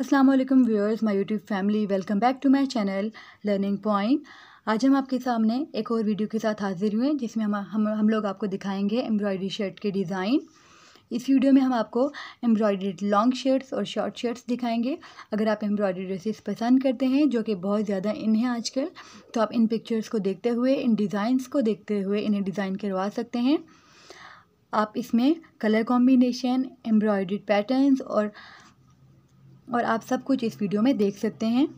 Aslam viewers my YouTube family welcome back to my channel learning point आज हम आपके सामने एक और वीडियो के साथ हाजिर हुए हैं जिसमें हम हम हम लोग आपको दिखाएंगे एम्ब्रॉयडरी शर्ट के डिज़ाइन इस वीडियो में हम आपको एम्ब्रॉयडरी लॉन्ग शर्ट्स और शॉर्ट शर्ट्स दिखाएंगे अगर आप एम्ब्रॉयडरी ड्रेसेस पसंद करते हैं जो कि बहुत ज़्यादा इन हैं आजकल तो आप इन पिक्चर्स को देखते हुए इन डिज़ाइंस को देखते हुए इन्हें डिज़ाइन करवा सकते हैं आप इसमें कलर कॉम्बिनेशन एम्ब्रॉयड्री पैटर्न्स और और आप सब कुछ इस वीडियो में देख सकते हैं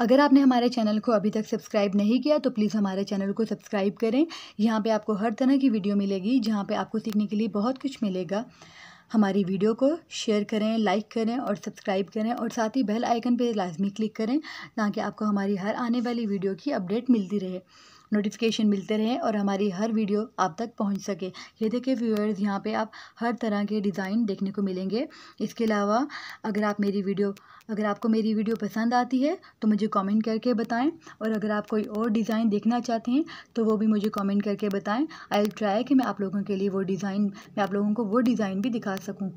अगर आपने हमारे चैनल को अभी तक सब्सक्राइब नहीं किया तो प्लीज़ हमारे चैनल को सब्सक्राइब करें यहाँ पे आपको हर तरह की वीडियो मिलेगी जहाँ पे आपको सीखने के लिए बहुत कुछ मिलेगा हमारी वीडियो को शेयर करें लाइक करें और सब्सक्राइब करें और साथ ही बेल आइकन पे लाजमी क्लिक करें ताकि आपको हमारी हर आने वाली वीडियो की अपडेट मिलती रहे नोटिफिकेशन मिलते रहें और हमारी हर वीडियो आप तक पहुँच सके ये देखिए व्यूअर्स यहाँ पर आप हर तरह के डिज़ाइन देखने को मिलेंगे इसके अलावा अगर आप मेरी वीडियो अगर आपको मेरी वीडियो पसंद आती है तो मुझे कमेंट करके बताएं और अगर आप कोई और डिज़ाइन देखना चाहते हैं तो वो भी मुझे कमेंट करके बताएं आई विल ट्राई कि मैं आप लोगों के लिए वो डिज़ाइन मैं आप लोगों को वो डिज़ाइन भी दिखा सकूं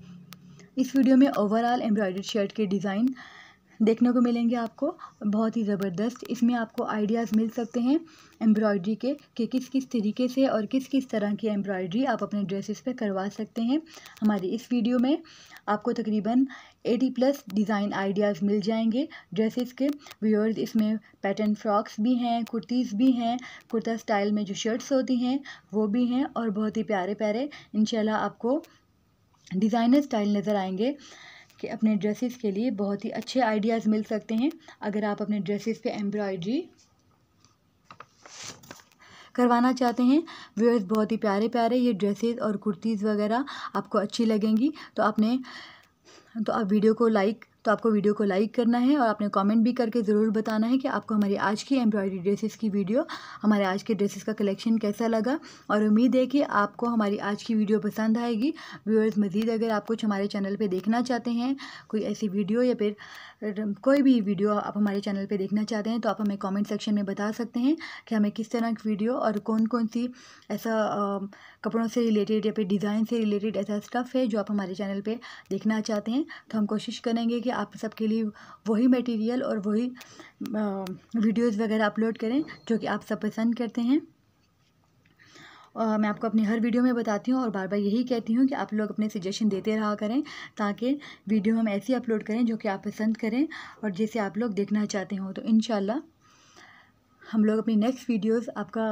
इस वीडियो में ओवरऑल एम्ब्रॉयडर्ड शर्ट के डिज़ाइन देखने को मिलेंगे आपको बहुत ही ज़बरदस्त इसमें आपको आइडियाज़ मिल सकते हैं एम्ब्रॉयड्री के कि किस किस तरीके से और किस किस तरह की एम्ब्रॉयड्री आप अपने ड्रेसेस पे करवा सकते हैं हमारी इस वीडियो में आपको तकरीबन 80 प्लस डिज़ाइन आइडियाज़ मिल जाएंगे ड्रेसेस के व्यूअर्स इसमें पैटर्न फ्रॉक्स भी हैं कुर्तीज़ भी हैं कुर्ता स्टाइल में जो शर्ट्स होती हैं वो भी हैं और बहुत ही प्यारे प्यारे इन आपको डिज़ाइनर स्टाइल नज़र आएंगे कि अपने ड्रेसेस के लिए बहुत ही अच्छे आइडियाज़ मिल सकते हैं अगर आप अपने ड्रेसेस पे एम्ब्रॉयड्री करवाना चाहते हैं व्यूअर्स बहुत ही प्यारे प्यारे ये ड्रेसेस और कुर्तीज़ वगैरह आपको अच्छी लगेंगी तो आपने तो आप वीडियो को लाइक तो आपको वीडियो को लाइक करना है और आपने कमेंट भी करके ज़रूर बताना है कि आपको हमारी आज की एम्ब्रॉयडरी ड्रेसेस की वीडियो हमारे आज के ड्रेसेस का कलेक्शन कैसा लगा और उम्मीद है कि आपको हमारी आज की वीडियो पसंद आएगी व्यूअर्स मज़ीद अगर आप कुछ हमारे चैनल पर देखना चाहते हैं कोई ऐसी वीडियो या फिर कोई भी वीडियो आप हमारे चैनल पर देखना चाहते हैं तो आप हमें कॉमेंट सेक्शन में बता सकते हैं कि हमें किस तरह की वीडियो और कौन कौन सी ऐसा कपड़ों से रिलेटेड या फिर डिज़ाइन से रिलेटेड ऐसा स्टफ़ है जो आप हमारे चैनल पर देखना चाहते हैं तो हम कोशिश करेंगे कि आप सबके लिए वही मटेरियल और वही वीडियोस वगैरह अपलोड करें जो कि आप सब पसंद करते हैं और मैं आपको अपनी हर वीडियो में बताती हूँ और बार बार यही कहती हूँ कि आप लोग अपने सजेशन देते रहा करें ताकि वीडियो हम ऐसी अपलोड करें जो कि आप पसंद करें और जैसे आप लोग देखना चाहते हो तो इन हम लोग अपनी नेक्स्ट वीडियोस आपका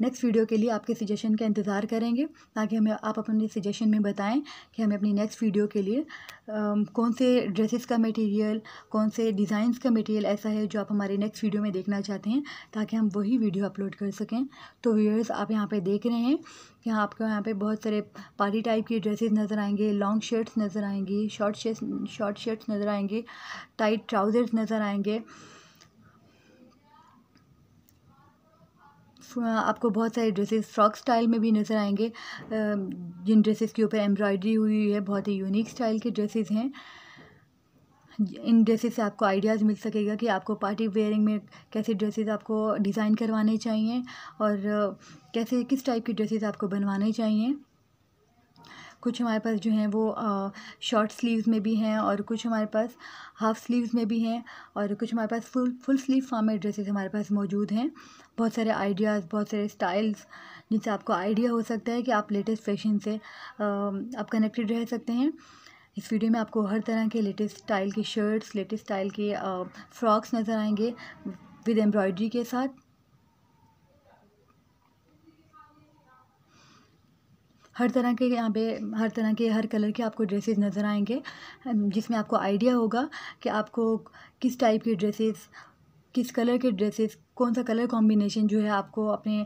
नेक्स्ट वीडियो के लिए आपके सजेशन का इंतज़ार करेंगे ताकि हमें आप अपने सजेशन में बताएं कि हमें अपनी नेक्स्ट वीडियो के लिए आ, कौन से ड्रेसेस का मटेरियल कौन से डिज़ाइंस का मटेरियल ऐसा है जो आप हमारे नेक्स्ट वीडियो में देखना चाहते हैं ताकि हम वही वीडियो अपलोड कर सकें तो व्यूअर्स आप यहाँ पर देख रहे हैं कि आपको यहाँ पर बहुत सारे पार्टी टाइप की ड्रेसेज नज़र आएंगे लॉन्ग शर्ट्स नज़र आएंगी शॉर्ट शर्ट्स शॉर्ट शर्ट्स नज़र आएंगे टाइट ट्राउज़र्स नज़र आएंगे Uh, आपको बहुत सारे ड्रेसेस फ्रॉक स्टाइल में भी नज़र आएंगे जिन ड्रेसेस के ऊपर एम्ब्रॉयडरी हुई है बहुत ही यूनिक स्टाइल के ड्रेसेस हैं इन ड्रेसेस से आपको आइडियाज़ मिल सकेगा कि आपको पार्टी वेयरिंग में कैसे ड्रेसेस आपको डिज़ाइन करवाने चाहिए और कैसे किस टाइप की ड्रेसेस आपको बनवाने चाहिए कुछ हमारे पास जो हैं वो शॉर्ट स्लीव्स में भी हैं और कुछ हमारे पास हाफ़ स्लीव्स में भी हैं और कुछ हमारे पास फुल फुल स्लीव फॉर्म में ड्रेसेस हमारे पास मौजूद हैं बहुत सारे आइडियाज़ बहुत सारे स्टाइल्स जिनसे आपको आइडिया हो सकता है कि आप लेटेस्ट फैशन से आप कनेक्टेड रह सकते हैं इस वीडियो में आपको हर तरह के लेटेस्ट स्टाइल के शर्ट्स लेटेस्ट स्टाइल के फ़्रॉक्स नज़र आएंगे विद एम्ब्रॉयडरी के साथ हर तरह के यहाँ पे हर तरह के हर कलर के आपको ड्रेसेस नज़र आएंगे जिसमें आपको आइडिया होगा कि आपको किस टाइप के ड्रेसेस किस कलर के ड्रेसेस कौन सा कलर कॉम्बिनेशन जो है आपको अपने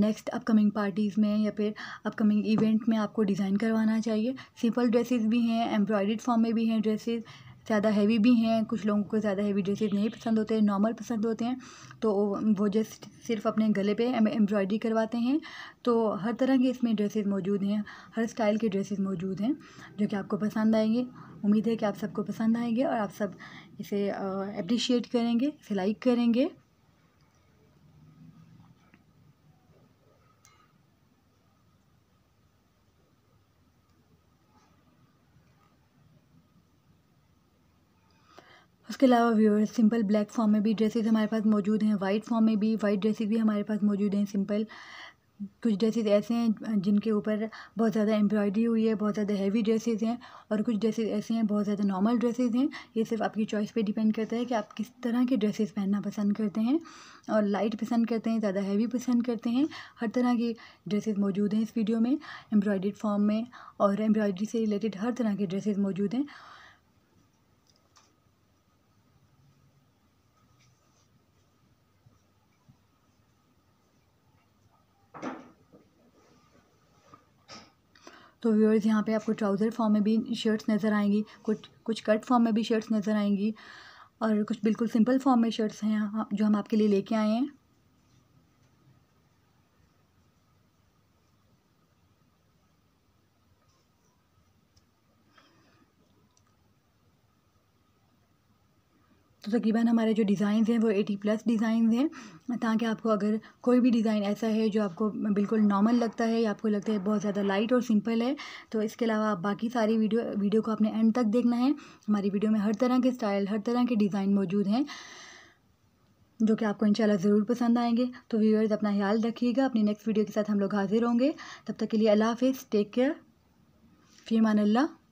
नेक्स्ट अपकमिंग पार्टीज़ में या फिर अपकमिंग इवेंट में आपको डिज़ाइन करवाना चाहिए सिंपल ड्रेसेस भी हैं एम्ब्रॉयड फॉर्म में भी हैं ड्रेसेस ज़्यादा हैवी भी हैं कुछ लोगों को ज़्यादा हैवी ड्रेसेस नहीं पसंद होते नॉर्मल पसंद होते हैं तो वो जस्ट सिर्फ अपने गले पे एम्ब्रॉयडरी करवाते हैं तो हर तरह के इसमें ड्रेसेस मौजूद हैं हर स्टाइल के ड्रेसेस मौजूद हैं जो कि आपको पसंद आएंगे उम्मीद है कि आप सबको पसंद आएंगे और आप सब इसे अप्रिशिएट करेंगे इसे लाइक करेंगे उसके अलावा व्यूअर्स सिंपल ब्लैक फॉर्म में भी ड्रेसेस हमारे पास मौजूद हैं वाइट फॉर्म में भी वाइट ड्रेसेस भी हमारे पास मौजूद हैं सिंपल कुछ ड्रेसेस ऐसे हैं जिनके ऊपर बहुत ज़्यादा एम्ब्रॉयडरी हुई है बहुत ज़्यादा हैवी ड्रेसेस हैं और कुछ ड्रेसेस ऐसे हैं बहुत ज़्यादा नॉर्मल ड्रेसेस हैं ये सिर्फ आपकी चॉइस पे डिपेंड करता है कि आप किस तरह के ड्रेसेस पहनना पसंद करते हैं और लाइट पसंद करते हैं ज़्यादा हैवी पसंद करते हैं हर तरह की ड्रेसेज मौजूद हैं इस वीडियो में एम्ब्रॉयड फॉर्म में और एम्ब्रॉयडरी से रिलेटेड हर तरह के ड्रेसेज मौजूद हैं तो व्यूअर्स यहाँ पे आपको ट्राउज़र फॉर्म में भी शर्ट्स नज़र आएंगी कुछ कुछ कट फॉर्म में भी शर्ट्स नज़र आएंगी और कुछ बिल्कुल सिंपल फॉर्म में शर्ट्स हैं जो हम आपके लिए लेके आए हैं तो तकरीबन हमारे जो डिज़ाइन हैं वो एटी प्लस डिज़ाइन हैं ताकि आपको अगर कोई भी डिज़ाइन ऐसा है जो आपको बिल्कुल नॉर्मल लगता है या आपको लगता है बहुत ज़्यादा लाइट और सिंपल है तो इसके अलावा आप बाकी सारी वीडियो वीडियो को आपने एंड तक देखना है हमारी वीडियो में हर तरह के स्टाइल हर तरह के डिज़ाइन मौजूद हैं जो कि आपको इंशाल्लाह ज़रूर पसंद आएंगे तो व्यूअर्स अपना ख्याल रखिएगा अपनी नेक्स्ट वीडियो के साथ हम लोग हाजिर होंगे तब तक के लिए अल्लाह हाफिज़ टेक केयर फ़ी अल्लाह